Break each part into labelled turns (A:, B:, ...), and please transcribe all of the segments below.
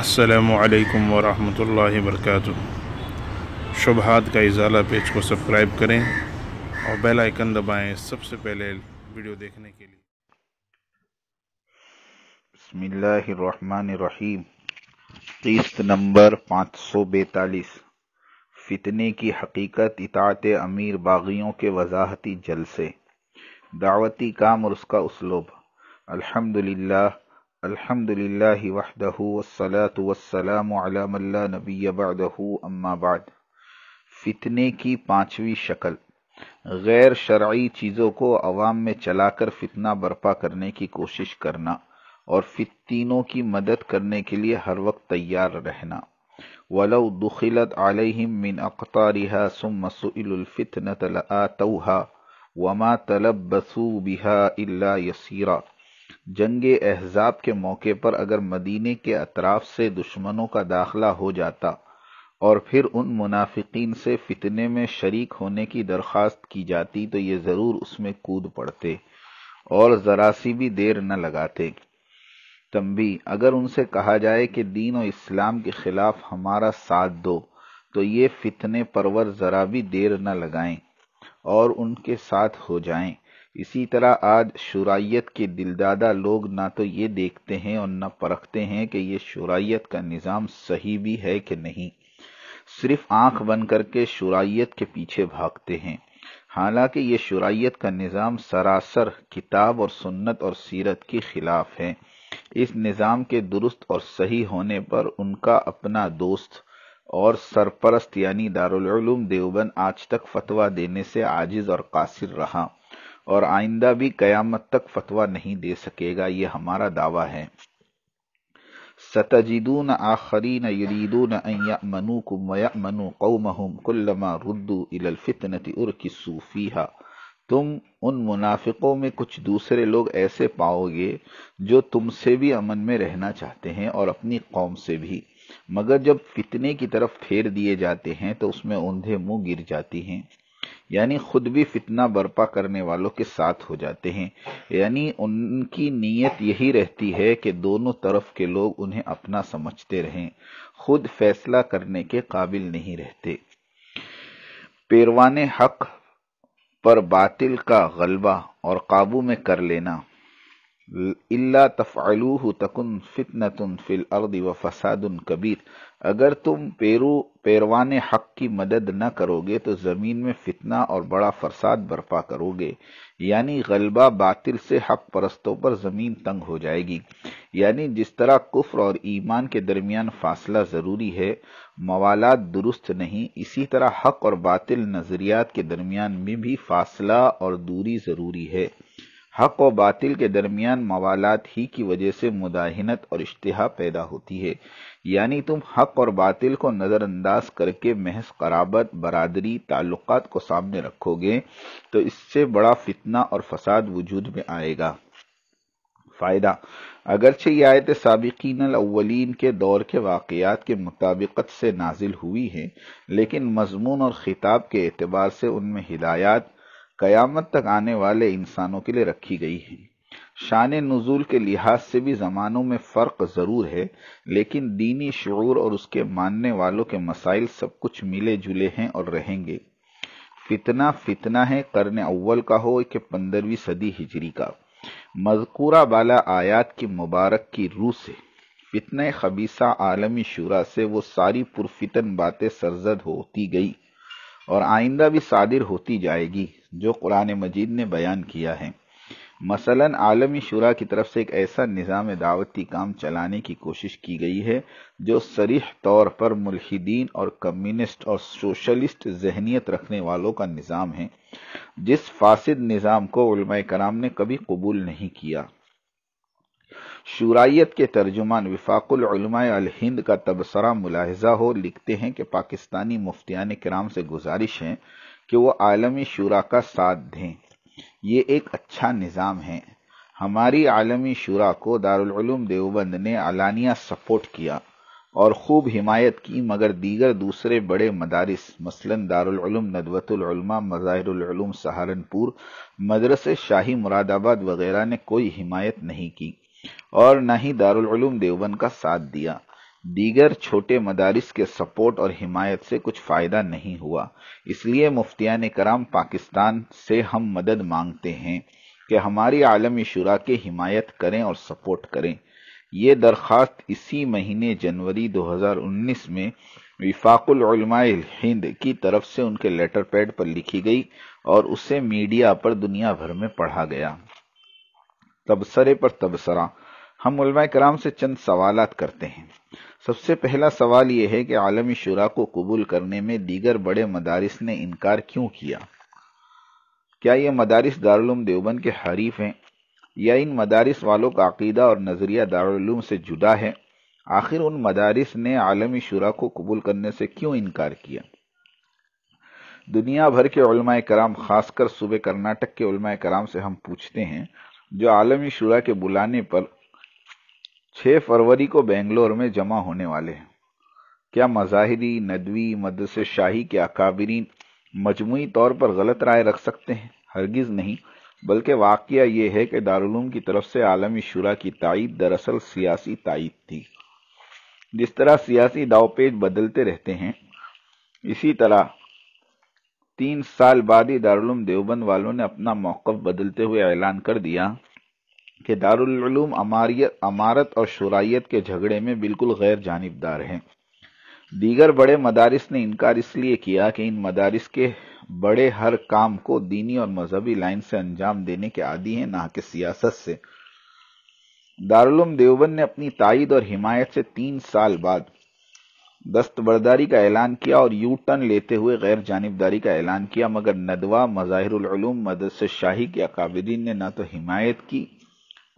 A: السلام علیکم ورحمۃ اللہ وبرکاتہ شبہات کا ازالہ پیج کو سبسکرائب کریں اور بیل آئیکن دبائیں سب سے پہلے ویڈیو دیکھنے کے لیے بسم اللہ الرحمن الرحیم قیست نمبر پانچ سو بیتالیس فتنے کی حقیقت اطاعت امیر باغیوں کے وضاحتی جلسے دعوتی کام اور اس کا اسلوب الحمدللہ الحمد لله وحده والصلاة والسلام على من لا نبي بعده اما بعد فتنے کی پانچویں شکل غیر شرعی چیزوں کو عوام میں چلا کر فتنہ برپا کرنے کی کوشش کرنا اور فتینوں کی مدد کرنے کے لیے ہر وقت تیار رہنا وَلَوْ دُخِلَتْ عَلَيْهِمْ مِنْ أَقْطَارِهَا سُمَّ سُئِلُ الْفِتْنَةَ لَآتَوْهَا وَمَا تَلَبَّثُوا بِهَا إِلَّا يَسِيرًا جنگ احزاب کے موقع پر اگر مدینے کے اطراف سے دشمنوں کا داخلہ ہو جاتا اور پھر ان منافقین سے فتنے میں شریک ہونے کی درخواست کی جاتی تو یہ ضرور اس میں کود پڑتے اور ذرا سی بھی دیر نہ لگاتے تمبی اگر ان سے کہا جائے کہ دین و اسلام کے خلاف ہمارا ساتھ دو تو یہ فتنے پرور ذرا بھی دیر نہ لگائیں اور ان کے ساتھ ہو جائیں اسی طرح آج شرائیت کے دلدادہ لوگ نہ تو یہ دیکھتے ہیں اور نہ پرکھتے ہیں کہ یہ شرائیت کا نظام صحیح بھی ہے کہ نہیں صرف آنکھ بن کر کے شرائط کے پیچھے بھاگتے ہیں حالانکہ یہ شرائط کا نظام سراسر کتاب اور سنت اور سیرت کے خلاف ہے اس نظام کے درست اور صحیح ہونے پر ان کا اپنا دوست اور سرپرست یعنی دارالعلوم دیوبند آج تک فتویٰ دینے سے عاجز اور قاصر رہا اور آئندہ بھی قیامت تک فتویٰ نہیں دے سکے گا یہ ہمارا دعویٰ ہے ستجدون آخرین یریدون ان یأمنوکم ویأمنو قومہم کلما ردو الى الفتنة ارکسو فیہا تم ان منافقوں میں کچھ دوسرے لوگ ایسے پاؤ گے جو تم سے بھی امن میں رہنا چاہتے ہیں اور اپنی قوم سے بھی مگر جب فتنے کی طرف پھیر دیے جاتے ہیں تو اس میں اندھے منہ گر جاتی ہیں یعنی خود بھی فتنہ برپا کرنے والوں کے ساتھ ہو جاتے ہیں یعنی ان کی نیت یہی رہتی ہے کہ دونوں طرف کے لوگ انہیں اپنا سمجھتے رہیں خود فیصلہ کرنے کے قابل نہیں رہتے پیروان حق پر باطل کا غلبہ اور قابو میں کر لینا اللہ تفعلو تکن فتنا تن فل ارد و فساد کبیر اگر تم پیرو پیروان حق کی مدد نہ کرو گے تو زمین میں فتنہ اور بڑا فرساد برپا کرو گے یعنی غلبہ باطل سے حق پرستوں پر زمین تنگ ہو جائے گی یعنی جس طرح کفر اور ایمان کے درمیان فاصلہ ضروری ہے موالات درست نہیں اسی طرح حق اور باطل نظریات کے درمیان میں بھی فاصلہ اور دوری ضروری ہے حق و باطل کے درمیان موالات ہی کی وجہ سے مداہنت اور اشتہا پیدا ہوتی ہے یعنی تم حق اور باطل کو نظر انداز کر کے محض قرابت برادری تعلقات کو سامنے رکھو گے تو اس سے بڑا فتنہ اور فساد وجود میں آئے گا فائدہ اگرچہ یہ آیت سابقین الاولین کے دور کے واقعات کے مطابقت سے نازل ہوئی ہے لیکن مضمون اور خطاب کے اعتبار سے ان میں ہدایات قیامت تک آنے والے انسانوں کے لیے رکھی گئی ہے شان نزول کے لحاظ سے بھی زمانوں میں فرق ضرور ہے لیکن دینی شعور اور اس کے ماننے والوں کے مسائل سب کچھ ملے جلے ہیں اور رہیں گے فتنہ فتنہ ہے قرن اول کا ہو کہ پندرہویں صدی ہجری کا مذکورہ بالا آیات کی مبارک کی روح سے فتنہ خبیصہ عالمی شورا سے وہ ساری پرفتن باتیں سرزد ہوتی گئی اور آئندہ بھی صادر ہوتی جائے گی جو قرآن مجید نے بیان کیا ہے مثلا عالمی شورا کی طرف سے ایک ایسا نظام دعوتی کام چلانے کی کوشش کی گئی ہے جو سریح طور پر ملحدین اور کمیونسٹ اور سوشلسٹ ذہنیت رکھنے والوں کا نظام ہے جس فاسد نظام کو علماء کرام نے کبھی قبول نہیں کیا شورائیت کے ترجمان وفاق العلماء الہند کا تبصرہ ملاحظہ ہو لکھتے ہیں کہ پاکستانی مفتیان کرام سے گزارش ہے کہ وہ عالمی شورا کا ساتھ دیں یہ ایک اچھا نظام ہے ہماری عالمی شورا کو دارالعلوم دیوبند نے علانیہ سپورٹ کیا اور خوب حمایت کی مگر دیگر دوسرے بڑے مدارس مثلا دارالعلوم ندوت العلماء مظاہر العلوم سہارنپور مدرس شاہی مراد آباد وغیرہ نے کوئی حمایت نہیں کی اور نہ ہی دارالعلوم دیوبند کا ساتھ دیا دیگر چھوٹے مدارس کے سپورٹ اور حمایت سے کچھ فائدہ نہیں ہوا اس لیے مفتیان کرام پاکستان سے ہم مدد مانگتے ہیں کہ ہماری عالمی شورا کی حمایت کریں اور سپورٹ کریں یہ درخواست اسی مہینے جنوری دو ہزار انیس میں وفاق العلماء ہند کی طرف سے ان کے لیٹر پیڈ پر لکھی گئی اور اسے میڈیا پر دنیا بھر میں پڑھا گیا تبصرے پر تبصرہ ہم علماء کرام سے چند سوالات کرتے ہیں سب سے پہلا سوال یہ ہے کہ عالمی شورا کو قبول کرنے میں دیگر بڑے مدارس نے انکار کیوں کیا کیا یہ مدارس دارالعلوم دیوبند کے حریف ہیں یا ان مدارس والوں کا عقیدہ اور نظریہ دارالعلوم سے جدا ہے آخر ان مدارس نے عالمی شورا کو قبول کرنے سے کیوں انکار کیا دنیا بھر کے علماء کرام خاص کر صوبے کرناٹک کے علماء کرام سے ہم پوچھتے ہیں جو عالمی شورا کے بلانے پر چھ فروری کو بنگلور میں جمع ہونے والے ہیں کیا مظاہری ندوی مدرس شاہی کے اکابرین مجموعی طور پر غلط رائے رکھ سکتے ہیں ہرگز نہیں بلکہ واقعہ یہ ہے کہ دارالعلوم کی طرف سے عالمی شورا کی تائید دراصل سیاسی تائید تھی جس طرح سیاسی داؤ پیج بدلتے رہتے ہیں اسی طرح تین سال بعد ہی دارالعلوم دیوبند والوں نے اپنا موقف بدلتے ہوئے اعلان کر دیا کہ دارالعلوم امارت اور شرائط کے جھگڑے میں بالکل غیر جانبدار ہیں دیگر بڑے مدارس نے انکار اس لیے کیا کہ ان مدارس کے بڑے ہر کام کو دینی اور مذہبی لائن سے انجام دینے کے عادی ہیں نہ کہ سیاست سے دارالعلوم دیوبند نے اپنی تائید اور حمایت سے تین سال بعد دستبرداری کا اعلان کیا اور یو ٹرن لیتے ہوئے غیر جانبداری کا اعلان کیا مگر ندوہ مظاہر العلوم مدرس شاہی کے اقابدین نے نہ تو حمایت کی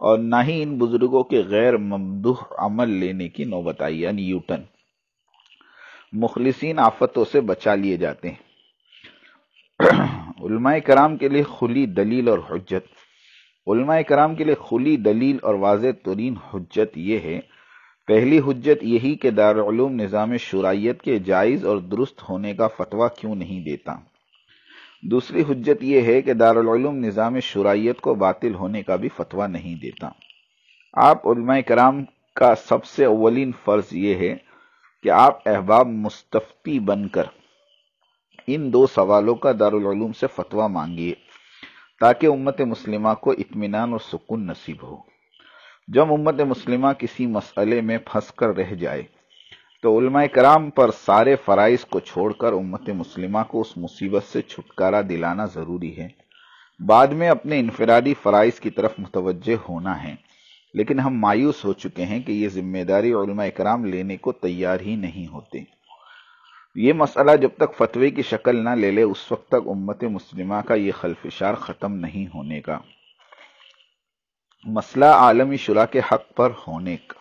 A: اور نہ ہی ان بزرگوں کے غیر ممدوح عمل لینے کی نوبت آئی یعنی یو مخلصین آفتوں سے بچا لیے جاتے ہیں علماء کرام کے لیے کھلی دلیل اور حجت علماء کرام کے لیے خلی دلیل اور واضح ترین حجت یہ ہے پہلی حجت یہی کہ دارالعلوم نظام شرائط کے جائز اور درست ہونے کا فتویٰ کیوں نہیں دیتا دوسری حجت یہ ہے کہ دارالعلوم نظام شرائیت کو باطل ہونے کا بھی فتویٰ نہیں دیتا آپ علماء کرام کا سب سے اولین فرض یہ ہے کہ آپ احباب مستفتی بن کر ان دو سوالوں کا دارالعلوم سے فتویٰ مانگیے تاکہ امت مسلمہ کو اطمینان اور سکون نصیب ہو جب امت مسلمہ کسی مسئلے میں پھنس کر رہ جائے تو علماء کرام پر سارے فرائض کو چھوڑ کر امت مسلمہ کو اس مصیبت سے چھٹکارا دلانا ضروری ہے بعد میں اپنے انفرادی فرائض کی طرف متوجہ ہونا ہے لیکن ہم مایوس ہو چکے ہیں کہ یہ ذمہ داری علماء کرام لینے کو تیار ہی نہیں ہوتے یہ مسئلہ جب تک فتوی کی شکل نہ لے لے اس وقت تک امت مسلمہ کا یہ خلفشار ختم نہیں ہونے کا مسئلہ عالمی شرح کے حق پر ہونے کا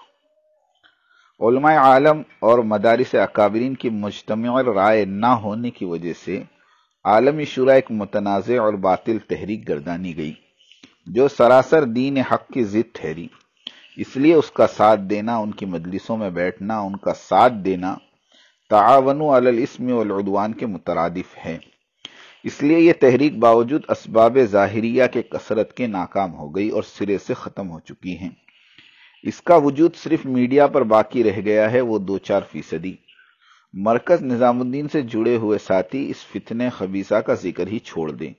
A: علماء عالم اور مدارس اکابرین کی مجتمع رائے نہ ہونے کی وجہ سے عالمی شورا ایک متنازع اور باطل تحریک گردانی گئی جو سراسر دین حق کی ضد ٹھہری اس لیے اس کا ساتھ دینا ان کی مجلسوں میں بیٹھنا ان کا ساتھ دینا تعاون الاسم والعدوان کے مترادف ہے اس لیے یہ تحریک باوجود اسباب ظاہریہ کے کثرت کے ناکام ہو گئی اور سرے سے ختم ہو چکی ہیں اس کا وجود صرف میڈیا پر باقی رہ گیا ہے وہ دو چار فیصدی مرکز نظام الدین سے جڑے ہوئے ساتھی اس فتنے خبیصہ کا ذکر ہی چھوڑ دیں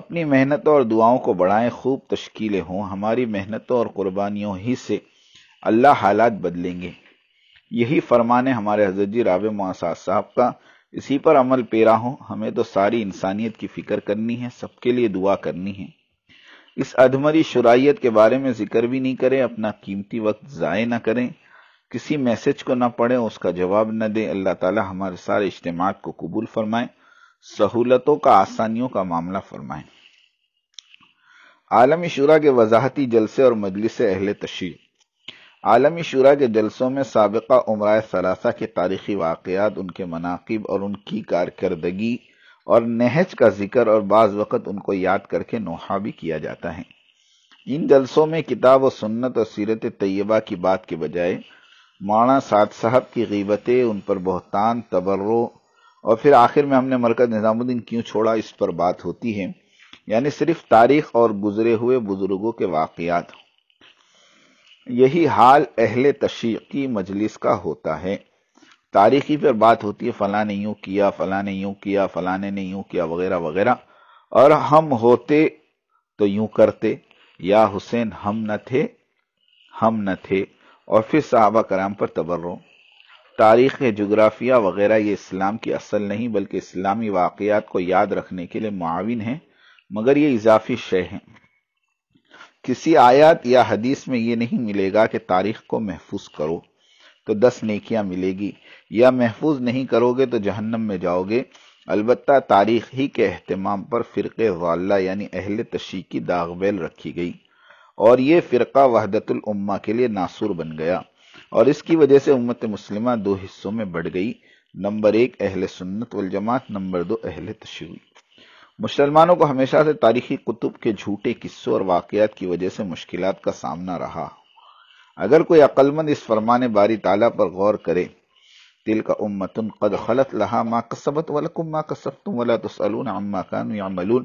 A: اپنی محنتوں اور دعاؤں کو بڑھائیں خوب تشکیلیں ہوں ہماری محنتوں اور قربانیوں ہی سے اللہ حالات بدلیں گے یہی فرمانے ہمارے حضرت جی راب راباد صاحب کا اسی پر عمل پیرا ہوں ہمیں تو ساری انسانیت کی فکر کرنی ہے سب کے لیے دعا کرنی ہے اس ادھمری شرائط کے بارے میں ذکر بھی نہیں کریں اپنا قیمتی وقت ضائع نہ کریں کسی میسج کو نہ پڑھیں اس کا جواب نہ دیں اللہ تعالی ہمارے سارے اجتماع کو قبول فرمائیں سہولتوں کا آسانیوں کا معاملہ فرمائیں عالمی شورا کے وضاحتی جلسے اور مجلس اہل تشریف عالمی شورا کے جلسوں میں سابقہ عمرہ ثلاثہ کے تاریخی واقعات ان کے مناقب اور ان کی کارکردگی اور نہج کا ذکر اور بعض وقت ان کو یاد کر کے نوحہ بھی کیا جاتا ہے ان جلسوں میں کتاب و سنت اور سیرت طیبہ کی بات کے بجائے مانا سات صاحب کی غیبتیں ان پر بہتان تبرو اور پھر آخر میں ہم نے مرکز نظام الدین کیوں چھوڑا اس پر بات ہوتی ہے یعنی صرف تاریخ اور گزرے ہوئے بزرگوں کے واقعات یہی حال اہل تشریقی مجلس کا ہوتا ہے تاریخی پر بات ہوتی ہے فلاں نے یوں کیا فلاں نے یوں کیا فلاں نے یوں کیا وغیرہ وغیرہ اور ہم ہوتے تو یوں کرتے یا حسین ہم نہ تھے ہم نہ تھے اور پھر صحابہ کرام پر تبرو تاریخ جغرافیہ وغیرہ یہ اسلام کی اصل نہیں بلکہ اسلامی واقعات کو یاد رکھنے کے لیے معاون ہیں مگر یہ اضافی شے ہیں کسی آیات یا حدیث میں یہ نہیں ملے گا کہ تاریخ کو محفوظ کرو تو دس نیکیاں ملے گی یا محفوظ نہیں کرو گے تو جہنم میں جاؤ گے البتہ تاریخ ہی کے اہتمام پر فرق والہ یعنی اہل تشریح کی داغ بیل رکھی گئی اور یہ فرقہ وحدت الامہ کے لیے ناصور بن گیا اور اس کی وجہ سے امت مسلمہ دو حصوں میں بڑھ گئی نمبر ایک اہل سنت والجماعت نمبر دو اہل تشریح مسلمانوں کو ہمیشہ سے تاریخی کتب کے جھوٹے قصوں اور واقعات کی وجہ سے مشکلات کا سامنا رہا اگر کوئی عقل مند اس فرمان باری تعالیٰ پر غور کرے دل کا امتن قد خلط لہا ما ما ولکم ولا عما یعملون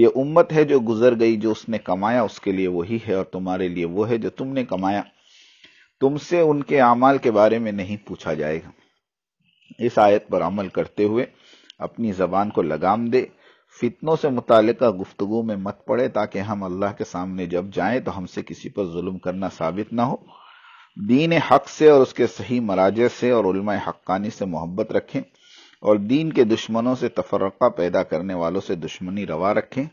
A: یہ امت ہے جو گزر گئی جو اس نے کمایا اس کے لئے وہی ہے اور تمہارے لیے وہ ہے جو تم نے کمایا تم سے ان کے اعمال کے بارے میں نہیں پوچھا جائے گا اس آیت پر عمل کرتے ہوئے اپنی زبان کو لگام دے فتنوں سے متعلقہ گفتگو میں مت پڑے تاکہ ہم اللہ کے سامنے جب جائیں تو ہم سے کسی پر ظلم کرنا ثابت نہ ہو دین حق سے اور اس کے صحیح مراجع سے اور علماء حقانی سے محبت رکھیں اور دین کے دشمنوں سے تفرقہ پیدا کرنے والوں سے دشمنی روا رکھیں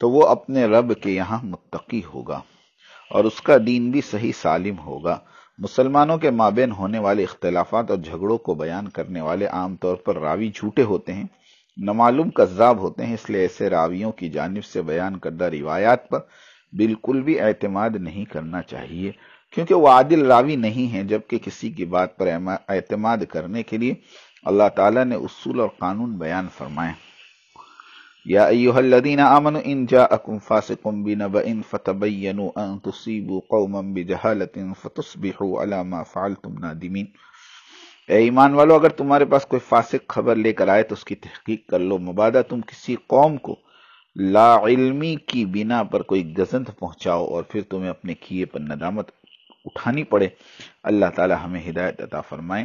A: تو وہ اپنے رب کے یہاں متقی ہوگا اور اس کا دین بھی صحیح سالم ہوگا مسلمانوں کے مابین ہونے والے اختلافات اور جھگڑوں کو بیان کرنے والے عام طور پر راوی جھوٹے ہوتے ہیں نمعلوم کذاب ہوتے ہیں اس لیے ایسے راویوں کی جانب سے بیان کردہ روایات پر بالکل بھی اعتماد نہیں کرنا چاہیے کیونکہ وہ عادل راوی نہیں ہیں جبکہ کسی کی بات پر اعتماد کرنے کے لیے اللہ تعالیٰ نے اصول اور قانون بیان فرمائے یا ایوہ الذین آمنوا ان ان جاءکم فاسقم بنبئن فتبینوا تصیبوا قوما بجہالت فتصبحوا ما فعلتم نادمین اے ایمان والو اگر تمہارے پاس کوئی فاسق خبر لے کر آئے تو اس کی تحقیق کر لو مبادہ تم کسی قوم کو لا علمی کی بنا پر کوئی گزند پہنچاؤ اور پھر تمہیں اپنے کیے پر ندامت اٹھانی پڑے اللہ تعالی ہمیں ہدایت عطا فرمائے